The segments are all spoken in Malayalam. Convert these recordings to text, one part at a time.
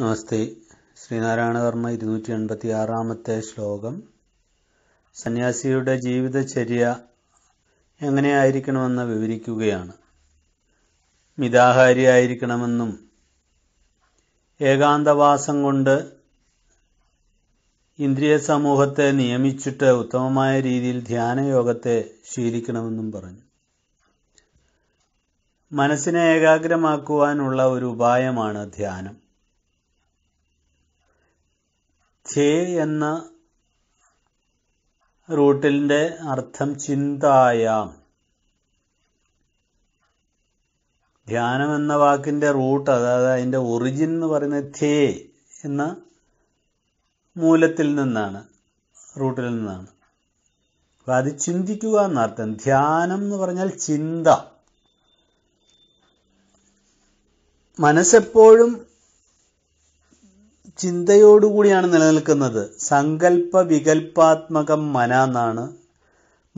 നമസ്തേ ശ്രീനാരായണ കർമ്മ ഇരുന്നൂറ്റി എൺപത്തി ആറാമത്തെ ശ്ലോകം സന്യാസിയുടെ ജീവിതചര്യ എങ്ങനെയായിരിക്കണമെന്ന് വിവരിക്കുകയാണ് മിതാഹാരിയായിരിക്കണമെന്നും ഏകാന്തവാസം കൊണ്ട് ഇന്ദ്രിയ സമൂഹത്തെ നിയമിച്ചിട്ട് ഉത്തമമായ രീതിയിൽ ധ്യാനയോഗത്തെ ശീലിക്കണമെന്നും പറഞ്ഞു മനസ്സിനെ ഏകാഗ്രമാക്കുവാനുള്ള ഒരു ഉപായമാണ് ധ്യാനം ഛേ എന്ന റൂട്ടിൻ്റെ അർത്ഥം ചിന്തായാം ധ്യാനം എന്ന വാക്കിൻ്റെ റൂട്ട് അതായത് അതിൻ്റെ ഒറിജിൻ എന്ന് പറയുന്നത് ധേ എന്ന മൂലത്തിൽ നിന്നാണ് റൂട്ടിൽ നിന്നാണ് അപ്പം അത് ചിന്തിക്കുക എന്നർത്ഥം ധ്യാനം എന്ന് പറഞ്ഞാൽ ചിന്ത മനസ്സെപ്പോഴും ചിന്തയോടുകൂടിയാണ് നിലനിൽക്കുന്നത് സങ്കല്പ വികല്പാത്മകം മന എന്നാണ്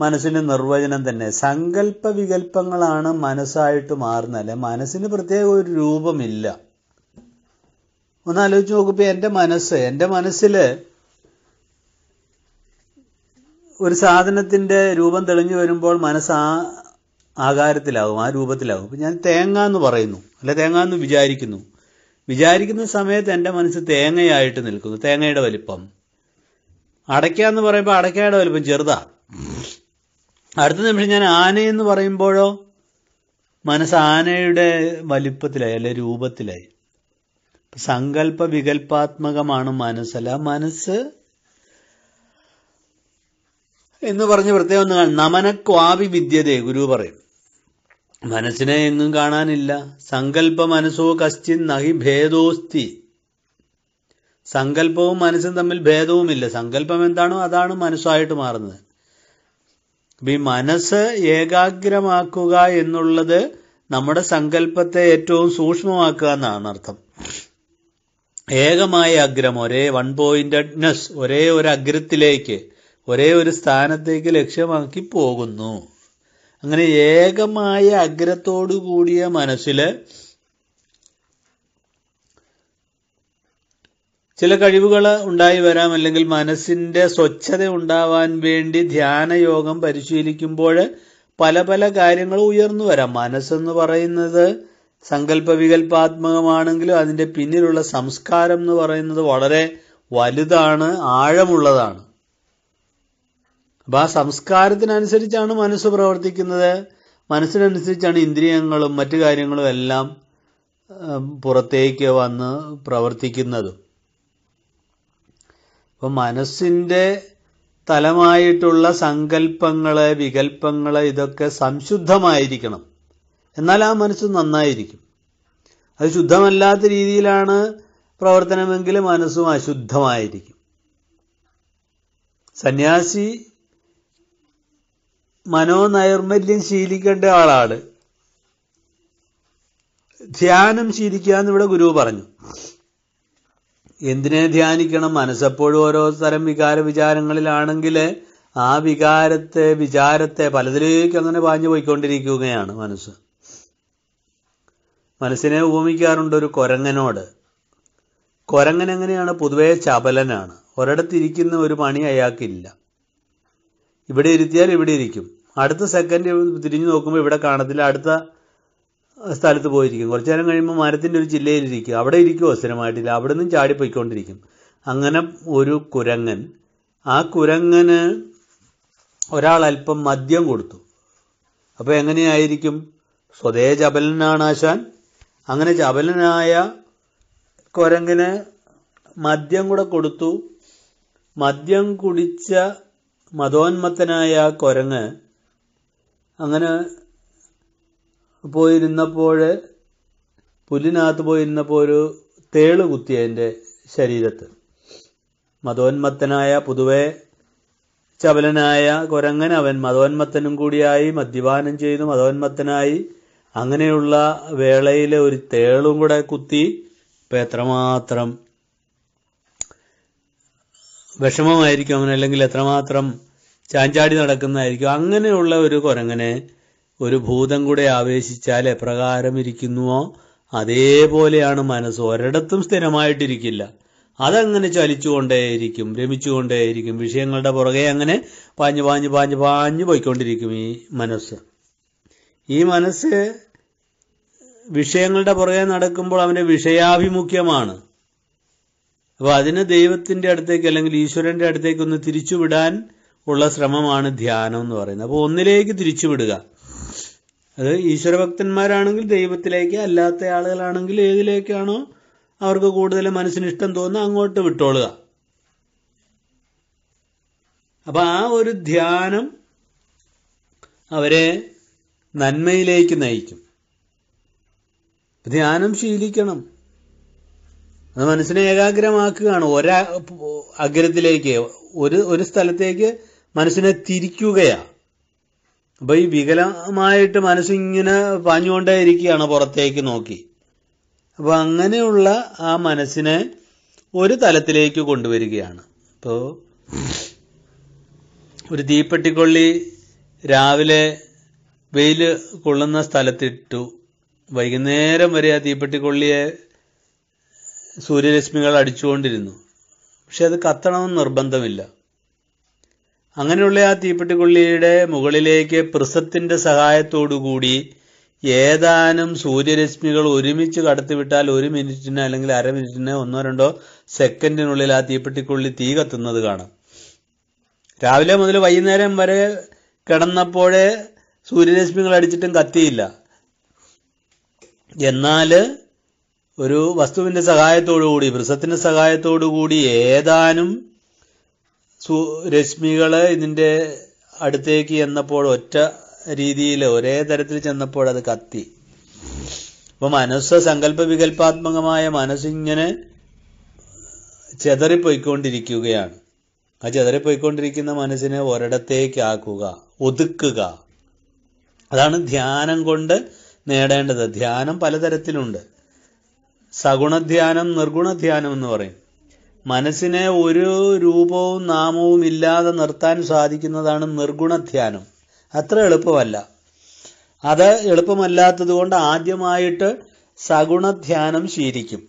മനസ്സിൻ്റെ നിർവചനം തന്നെ സങ്കല്പ വികല്പങ്ങളാണ് മനസ്സായിട്ട് മാറുന്നത് മനസ്സിന് പ്രത്യേക ഒരു രൂപമില്ല ആലോചിച്ച് നോക്കുമ്പോൾ എൻ്റെ മനസ്സ് എൻ്റെ മനസ്സിൽ ഒരു സാധനത്തിൻ്റെ രൂപം തെളിഞ്ഞു വരുമ്പോൾ മനസ്സ് ആ ആകാരത്തിലാകും ആ രൂപത്തിലാകും ഞാൻ തേങ്ങ എന്ന് പറയുന്നു അല്ല തേങ്ങ എന്ന് വിചാരിക്കുന്നു വിചാരിക്കുന്ന സമയത്ത് എൻ്റെ മനസ്സ് തേങ്ങയായിട്ട് നിൽക്കുന്നു തേങ്ങയുടെ വലിപ്പം അടയ്ക്ക എന്ന് പറയുമ്പോൾ അടയ്ക്കയുടെ വലിപ്പം ചെറുതാ അടുത്ത നിമിഷം ഞാൻ ആനയെന്ന് പറയുമ്പോഴോ മനസ്സ് ആനയുടെ വലിപ്പത്തിലായി അല്ലെ രൂപത്തിലായി സങ്കല്പ വികല്പാത്മകമാണ് മനസ്സല്ല മനസ്സ് എന്ന് പറഞ്ഞ് പ്രത്യേകം നമനക്വാവി വിദ്യതേ ഗുരു പറയും മനസ്സിനെ എങ്ങും കാണാനില്ല സങ്കല്പ മനസ്സോ കസ്റ്റിൻ നഹി ഭേദോസ്തി സങ്കല്പവും മനസ്സും തമ്മിൽ ഭേദവുമില്ല സങ്കല്പം എന്താണോ അതാണ് മനസ്സായിട്ട് മാറുന്നത് ഈ മനസ്സ് ഏകാഗ്രമാക്കുക എന്നുള്ളത് നമ്മുടെ സങ്കല്പത്തെ ഏറ്റവും സൂക്ഷ്മമാക്കുക എന്നാണ് അർത്ഥം ഏകമായ അഗ്രം ഒരേ വൺ പോയിന്റഡ്നെസ് ഒരേ ഒരു അഗ്രത്തിലേക്ക് ഒരേ ഒരു സ്ഥാനത്തേക്ക് ലക്ഷ്യമാക്കി പോകുന്നു അങ്ങനെ ഏകമായ അഗ്രത്തോടു കൂടിയ മനസ്സിൽ ചില കഴിവുകൾ ഉണ്ടായി വരാം അല്ലെങ്കിൽ മനസ്സിന്റെ സ്വച്ഛത ഉണ്ടാവാൻ വേണ്ടി ധ്യാനയോഗം പരിശീലിക്കുമ്പോൾ പല പല കാര്യങ്ങൾ ഉയർന്നു വരാം മനസ്സെന്ന് പറയുന്നത് സങ്കല്പവികൽപാത്മകമാണെങ്കിലും അതിൻ്റെ പിന്നിലുള്ള സംസ്കാരം എന്ന് പറയുന്നത് വളരെ വലുതാണ് ആഴമുള്ളതാണ് അപ്പം ആ സംസ്കാരത്തിനനുസരിച്ചാണ് മനസ്സ് പ്രവർത്തിക്കുന്നത് മനസ്സിനനുസരിച്ചാണ് ഇന്ദ്രിയങ്ങളും മറ്റു കാര്യങ്ങളും എല്ലാം പുറത്തേക്ക് വന്ന് പ്രവർത്തിക്കുന്നതും അപ്പം മനസ്സിൻ്റെ തലമായിട്ടുള്ള സങ്കല്പങ്ങൾ വികല്പങ്ങൾ ഇതൊക്കെ സംശുദ്ധമായിരിക്കണം എന്നാൽ ആ മനസ്സ് നന്നായിരിക്കും അത് ശുദ്ധമല്ലാത്ത രീതിയിലാണ് പ്രവർത്തനമെങ്കിൽ മനസ്സും അശുദ്ധമായിരിക്കും സന്യാസി മനോനൈർമല്യം ശീലിക്കേണ്ട ആളാണ് ധ്യാനം ശീലിക്കുക എന്ന് ഇവിടെ ഗുരു പറഞ്ഞു എന്തിനെ ധ്യാനിക്കണം മനസ്സെപ്പോഴും ഓരോ തരം വികാര വിചാരങ്ങളിലാണെങ്കിൽ ആ വികാരത്തെ വിചാരത്തെ പലതിലേക്ക് അങ്ങനെ പാഞ്ഞു പോയിക്കൊണ്ടിരിക്കുകയാണ് മനസ്സ് മനസ്സിനെ ഉപമിക്കാറുണ്ട് ഒരു കൊരങ്ങനോട് കൊരങ്ങൻ എങ്ങനെയാണ് പൊതുവേ ചപലനാണ് ഒരിടത്തിരിക്കുന്ന ഒരു പണി അയാൾക്കില്ല ഇവിടെ ഇരുത്തിയാൽ ഇവിടെ ഇരിക്കും അടുത്ത സെക്കൻഡ് തിരിഞ്ഞു നോക്കുമ്പോൾ ഇവിടെ കാണത്തില്ല അടുത്ത സ്ഥലത്ത് പോയിരിക്കും കുറച്ച് നേരം കഴിയുമ്പോൾ മരത്തിൻ്റെ ഒരു ഇരിക്കും അവിടെ ഇരിക്കുമോ സ്ഥിരമായിട്ടില്ല അവിടെ നിന്നും ചാടിപ്പോയിക്കൊണ്ടിരിക്കും അങ്ങനെ ഒരു കുരങ്ങൻ ആ കുരങ്ങന് ഒരാൾ അല്പം മദ്യം കൊടുത്തു അപ്പോൾ എങ്ങനെയായിരിക്കും സ്വതേ ചപലനാണ് ആശാൻ അങ്ങനെ ചപലനായ കുരങ്ങന് മദ്യം കൂടെ കൊടുത്തു മദ്യം കുടിച്ച മതോന്മത്തനായ കൊരങ്ങ് അങ്ങനെ പോയിരുന്നപ്പോൾ പുല്ലിനകത്ത് പോയിരുന്നപ്പോൾ ഒരു തേള് കുത്തി അതിൻ്റെ ശരീരത്ത് മതോന്മത്തനായ പൊതുവെ ചപലനായ കൊരങ്ങൻ അവൻ മതോന്മത്തനും കൂടിയായി മദ്യപാനം ചെയ്തു മതോന്മത്തനായി അങ്ങനെയുള്ള വേളയിലെ ഒരു തേളും കൂടെ കുത്തി ഇപ്പം എത്രമാത്രം വിഷമമായിരിക്കും അവൻ അല്ലെങ്കിൽ എത്രമാത്രം ചാഞ്ചാടി നടക്കുന്നതായിരിക്കും അങ്ങനെയുള്ള ഒരു കുരങ്ങനെ ഒരു ഭൂതം കൂടെ ആവേശിച്ചാൽ എപ്രകാരം ഇരിക്കുന്നുവോ അതേപോലെയാണ് മനസ്സ് ഒരിടത്തും സ്ഥിരമായിട്ടിരിക്കില്ല അതങ്ങനെ ചലിച്ചുകൊണ്ടേയിരിക്കും രമിച്ചുകൊണ്ടേയിരിക്കും വിഷയങ്ങളുടെ പുറകെ അങ്ങനെ പാഞ്ഞു പാഞ്ഞു പാഞ്ഞു പാഞ്ഞു പോയിക്കൊണ്ടിരിക്കും ഈ മനസ്സ് ഈ മനസ്സ് വിഷയങ്ങളുടെ പുറകെ നടക്കുമ്പോൾ അവൻ്റെ വിഷയാഭിമുഖ്യമാണ് അപ്പോൾ അതിന് ദൈവത്തിന്റെ അടുത്തേക്ക് അല്ലെങ്കിൽ ഈശ്വരന്റെ അടുത്തേക്ക് ഒന്ന് തിരിച്ചുവിടാൻ ഉള്ള ശ്രമമാണ് ധ്യാനം എന്ന് പറയുന്നത് അപ്പോൾ ഒന്നിലേക്ക് തിരിച്ചുവിടുക അത് ഈശ്വരഭക്തന്മാരാണെങ്കിൽ ദൈവത്തിലേക്ക് അല്ലാത്ത ആളുകളാണെങ്കിൽ ഏതിലേക്കാണോ അവർക്ക് കൂടുതൽ മനസ്സിന് ഇഷ്ടം തോന്നുന്നത് അങ്ങോട്ട് വിട്ടോളുക അപ്പം ആ ഒരു ധ്യാനം അവരെ നന്മയിലേക്ക് നയിക്കും ധ്യാനം ശീലിക്കണം അത് മനസ്സിനെ ഏകാഗ്രമാക്കുകയാണ് ഒരാ അഗ്രത്തിലേക്ക് ഒരു ഒരു സ്ഥലത്തേക്ക് മനസ്സിനെ തിരിക്കുകയാ അപ്പൊ ഈ വികലമായിട്ട് മനസ്സിങ്ങനെ പാഞ്ഞുകൊണ്ടേ ഇരിക്കുകയാണ് പുറത്തേക്ക് നോക്കി അപ്പൊ അങ്ങനെയുള്ള ആ മനസ്സിനെ ഒരു തലത്തിലേക്ക് കൊണ്ടുവരികയാണ് ഇപ്പോ ഒരു തീപ്പെട്ടിക്കൊള്ളി രാവിലെ വെയിൽ കൊള്ളുന്ന സ്ഥലത്തിട്ടു വൈകുന്നേരം വരെ ആ തീപ്പെട്ടിക്കൊള്ളിയെ സൂര്യരശ്മികൾ അടിച്ചുകൊണ്ടിരുന്നു പക്ഷെ അത് കത്തണമെന്ന് നിർബന്ധമില്ല അങ്ങനെയുള്ള ആ തീപ്പെട്ടിക്കുള്ളിയുടെ മുകളിലേക്ക് പ്രിസത്തിൻ്റെ സഹായത്തോടുകൂടി ഏതാനും സൂര്യരശ്മികൾ ഒരുമിച്ച് കടത്തിവിട്ടാൽ ഒരു മിനിറ്റിന് അല്ലെങ്കിൽ അര മിനിറ്റിന് ഒന്നോ രണ്ടോ സെക്കൻഡിനുള്ളിൽ ആ തീപ്പെട്ടിക്കുള്ളി തീ കത്തുന്നത് കാണാം രാവിലെ മുതൽ വൈകുന്നേരം വരെ കിടന്നപ്പോഴേ സൂര്യരശ്മികൾ അടിച്ചിട്ടും കത്തിയില്ല എന്നാൽ ഒരു വസ്തുവിന്റെ സഹായത്തോടുകൂടി വൃസത്തിന്റെ സഹായത്തോടുകൂടി ഏതാനും രശ്മികൾ ഇതിന്റെ അടുത്തേക്ക് ചെന്നപ്പോൾ ഒറ്റ രീതിയിൽ ഒരേ തരത്തിൽ ചെന്നപ്പോൾ അത് കത്തി അപ്പൊ മനസ്സ് സങ്കല്പ വികല്പാത്മകമായ മനസ്സിങ്ങനെ ചെതറിപ്പോയിക്കൊണ്ടിരിക്കുകയാണ് ആ ചെതറിപ്പോയിക്കൊണ്ടിരിക്കുന്ന മനസ്സിനെ ഒരിടത്തേക്കാക്കുക ആക്കുക ഒതുക്കുക അതാണ് ധ്യാനം കൊണ്ട് നേടേണ്ടത് ധ്യാനം പലതരത്തിലുണ്ട് സഗുണധ്യാനം നിർഗുണധ്യാനം എന്ന് പറയും മനസ്സിനെ ഒരു രൂപവും നാമവും ഇല്ലാതെ നിർത്താൻ സാധിക്കുന്നതാണ് നിർഗുണധ്യാനം അത്ര എളുപ്പമല്ല അത് എളുപ്പമല്ലാത്തതുകൊണ്ട് ആദ്യമായിട്ട് സഗുണധ്യാനം ശീലിക്കും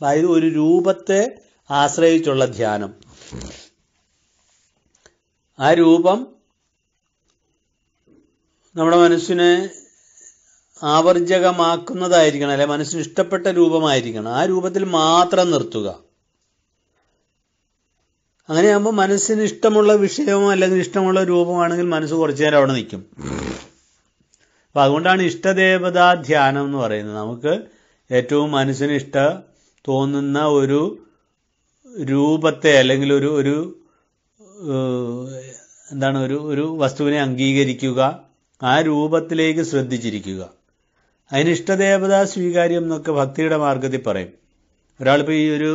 അതായത് ഒരു രൂപത്തെ ആശ്രയിച്ചുള്ള ധ്യാനം ആ രൂപം നമ്മുടെ മനസ്സിനെ ആവർജകമാക്കുന്നതായിരിക്കണം അല്ലെ മനസ്സിന് ഇഷ്ടപ്പെട്ട രൂപമായിരിക്കണം ആ രൂപത്തിൽ മാത്രം നിർത്തുക അങ്ങനെയാകുമ്പോൾ മനസ്സിന് ഇഷ്ടമുള്ള വിഷയമോ അല്ലെങ്കിൽ ഇഷ്ടമുള്ള രൂപമാണെങ്കിൽ മനസ്സ് കുറച്ചു നേരം അവിടെ നിൽക്കും അപ്പൊ അതുകൊണ്ടാണ് ഇഷ്ടദേവതാ ധ്യാനം എന്ന് പറയുന്നത് നമുക്ക് ഏറ്റവും മനസ്സിന് ഇഷ്ട തോന്നുന്ന ഒരു രൂപത്തെ അല്ലെങ്കിൽ ഒരു ഒരു എന്താണ് ഒരു ഒരു വസ്തുവിനെ അംഗീകരിക്കുക ആ രൂപത്തിലേക്ക് ശ്രദ്ധിച്ചിരിക്കുക അതിന് ഇഷ്ടദേവതാ സ്വീകാര്യം എന്നൊക്കെ ഭക്തിയുടെ മാർഗത്തിൽ പറയും ഒരാളിപ്പോൾ ഈ ഒരു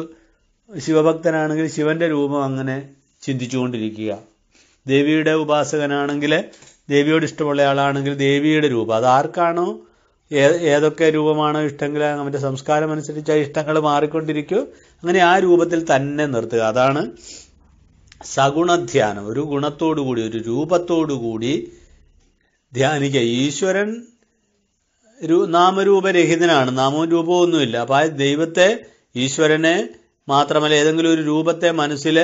ശിവഭക്തനാണെങ്കിൽ ശിവന്റെ രൂപം അങ്ങനെ ചിന്തിച്ചുകൊണ്ടിരിക്കുക ദേവിയുടെ ഉപാസകനാണെങ്കിൽ ദേവിയോട് ഇഷ്ടമുള്ള ആളാണെങ്കിൽ ദേവിയുടെ രൂപം അത് ആർക്കാണോ ഏതൊക്കെ രൂപമാണോ ഇഷ്ടമെങ്കിൽ അവൻ്റെ സംസ്കാരം അനുസരിച്ച് ആ ഇഷ്ടങ്ങൾ മാറിക്കൊണ്ടിരിക്കും അങ്ങനെ ആ രൂപത്തിൽ തന്നെ നിർത്തുക അതാണ് സഗുണധ്യാനം ഒരു ഗുണത്തോടുകൂടി ഒരു രൂപത്തോടുകൂടി ധ്യാനിക്കുക ഈശ്വരൻ നാമരൂപരഹിതനാണ് നാമവും രൂപവും ഒന്നുമില്ല അപ്പൊ ആ ദൈവത്തെ ഈശ്വരനെ മാത്രമല്ല ഏതെങ്കിലും ഒരു രൂപത്തെ മനസ്സിൽ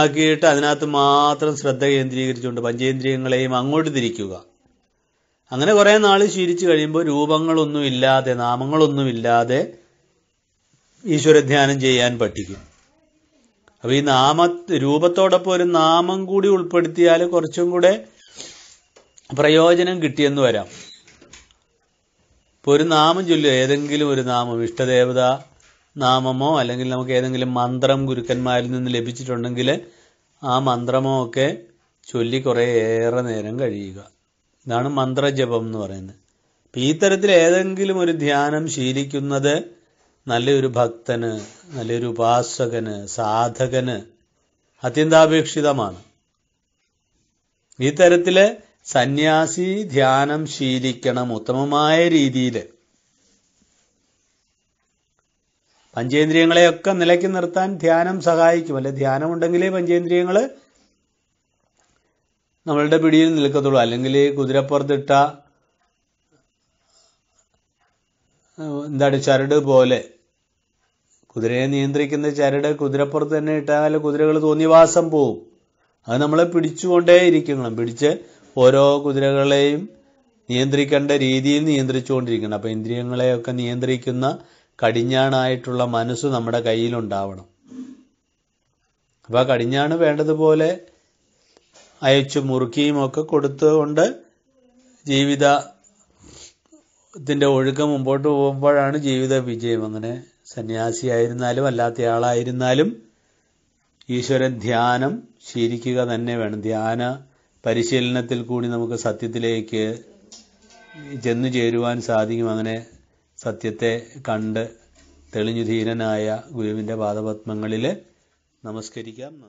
ആക്കിയിട്ട് അതിനകത്ത് മാത്രം ശ്രദ്ധ കേന്ദ്രീകരിച്ചുകൊണ്ട് പഞ്ചേന്ദ്രിയങ്ങളെയും അങ്ങോട്ട് തിരിക്കുക അങ്ങനെ കുറേ നാൾ ശീലിച്ചു കഴിയുമ്പോൾ രൂപങ്ങളൊന്നുമില്ലാതെ നാമങ്ങളൊന്നുമില്ലാതെ ഈശ്വരധ്യാനം ചെയ്യാൻ പഠിക്കും അപ്പൊ ഈ നാമ രൂപത്തോടൊപ്പം ഒരു നാമം കൂടി ഉൾപ്പെടുത്തിയാൽ കുറച്ചും കൂടെ പ്രയോജനം കിട്ടിയെന്ന് വരാം ഇപ്പോൾ ഒരു നാമം ചൊല്ലുക ഏതെങ്കിലും ഒരു നാമം ഇഷ്ടദേവത നാമമോ അല്ലെങ്കിൽ നമുക്ക് ഏതെങ്കിലും മന്ത്രം ഗുരുക്കന്മാരിൽ നിന്ന് ലഭിച്ചിട്ടുണ്ടെങ്കിൽ ആ മന്ത്രമോ ഒക്കെ ചൊല്ലി ഏറെ നേരം കഴിയുക ഇതാണ് മന്ത്രജപം എന്ന് പറയുന്നത് അപ്പം ഈ തരത്തിൽ ഏതെങ്കിലും ഒരു ധ്യാനം ശീലിക്കുന്നത് നല്ലൊരു ഭക്തന് നല്ലൊരു ഉപാസകന് സാധകന് അത്യന്താപേക്ഷിതമാണ് ഈ തരത്തില് സന്യാസി ധ്യാനം ശീലിക്കണം ഉത്തമമായ രീതിയിൽ പഞ്ചേന്ദ്രിയങ്ങളെയൊക്കെ നിലയ്ക്ക് നിർത്താൻ ധ്യാനം സഹായിക്കും അല്ലെ ധ്യാനം ഉണ്ടെങ്കിലേ പഞ്ചേന്ദ്രിയങ്ങൾ നമ്മളുടെ പിടിയിൽ നിൽക്കത്തുള്ളൂ അല്ലെങ്കിൽ കുതിരപ്പുറത്തിട്ട എന്താണ് ചരട് പോലെ കുതിരയെ നിയന്ത്രിക്കുന്ന ചരട് കുതിരപ്പുറത്ത് തന്നെ ഇട്ടാൽ കുതിരകൾ തോന്നിവാസം പോവും അത് നമ്മളെ പിടിച്ചുകൊണ്ടേ ഇരിക്കണം പിടിച്ച് ഓരോ കുതിരകളെയും നിയന്ത്രിക്കേണ്ട രീതിയിൽ നിയന്ത്രിച്ചുകൊണ്ടിരിക്കണം അപ്പോൾ ഇന്ദ്രിയങ്ങളെയൊക്കെ നിയന്ത്രിക്കുന്ന കടിഞ്ഞാണായിട്ടുള്ള മനസ്സ് നമ്മുടെ കയ്യിലുണ്ടാവണം അപ്പോൾ കടിഞ്ഞാണ് വേണ്ടതുപോലെ അയച്ചു മുറുക്കിയും ഒക്കെ കൊടുത്തുകൊണ്ട് ജീവിതത്തിൻ്റെ ഒഴുക്ക് മുമ്പോട്ട് പോകുമ്പോഴാണ് ജീവിത വിജയം അങ്ങനെ സന്യാസിയായിരുന്നാലും അല്ലാത്തയാളായിരുന്നാലും ഈശ്വരൻ ധ്യാനം ശീലിക്കുക തന്നെ വേണം ധ്യാന പരിശീലനത്തിൽ കൂടി നമുക്ക് സത്യത്തിലേക്ക് ചെന്നു ചേരുവാൻ സാധിക്കും അങ്ങനെ സത്യത്തെ കണ്ട് തെളിഞ്ഞു ഗുരുവിൻ്റെ പാദപത്മങ്ങളിൽ നമസ്കരിക്കാം